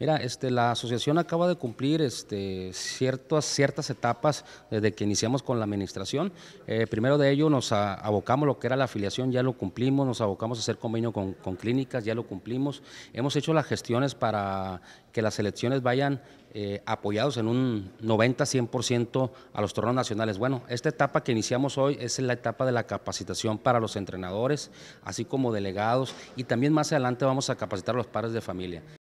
Mira, este, la asociación acaba de cumplir este, ciertas, ciertas etapas desde eh, que iniciamos con la administración. Eh, primero de ello nos a, abocamos lo que era la afiliación, ya lo cumplimos, nos abocamos a hacer convenio con, clínicas, ya lo cumplimos. Hemos hecho las gestiones para que las elecciones vayan eh, apoyados en un 90-100% a los torneos nacionales. Bueno, esta etapa que iniciamos hoy es la etapa de la capacitación para los entrenadores, así como delegados, y también más adelante vamos a capacitar a los padres de familia.